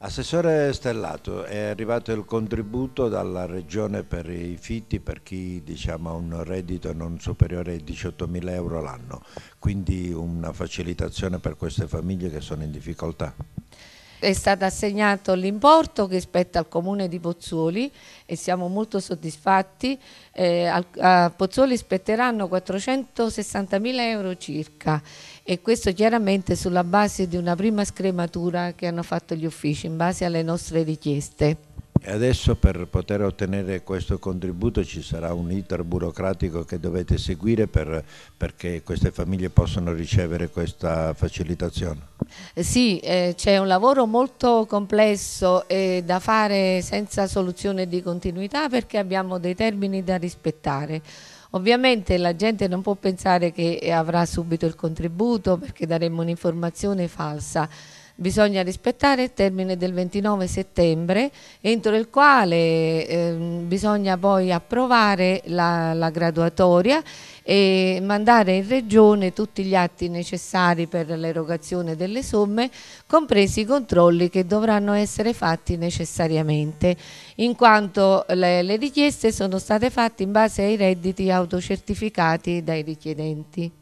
Assessore Stellato, è arrivato il contributo dalla Regione per i fitti per chi diciamo, ha un reddito non superiore ai 18.000 euro l'anno, quindi una facilitazione per queste famiglie che sono in difficoltà? È stato assegnato l'importo che spetta al comune di Pozzuoli e siamo molto soddisfatti. Eh, a Pozzuoli spetteranno 460.000 euro circa e questo chiaramente sulla base di una prima scrematura che hanno fatto gli uffici in base alle nostre richieste. E adesso per poter ottenere questo contributo ci sarà un iter burocratico che dovete seguire per, perché queste famiglie possano ricevere questa facilitazione? Eh, sì, eh, c'è un lavoro molto complesso e eh, da fare senza soluzione di continuità perché abbiamo dei termini da rispettare. Ovviamente la gente non può pensare che avrà subito il contributo perché daremmo un'informazione falsa bisogna rispettare il termine del 29 settembre entro il quale eh, bisogna poi approvare la, la, graduatoria e mandare in regione tutti gli atti necessari per l'erogazione delle somme compresi i controlli che dovranno essere fatti necessariamente in quanto le, le richieste sono state fatte in base ai redditi autocertificati dai richiedenti.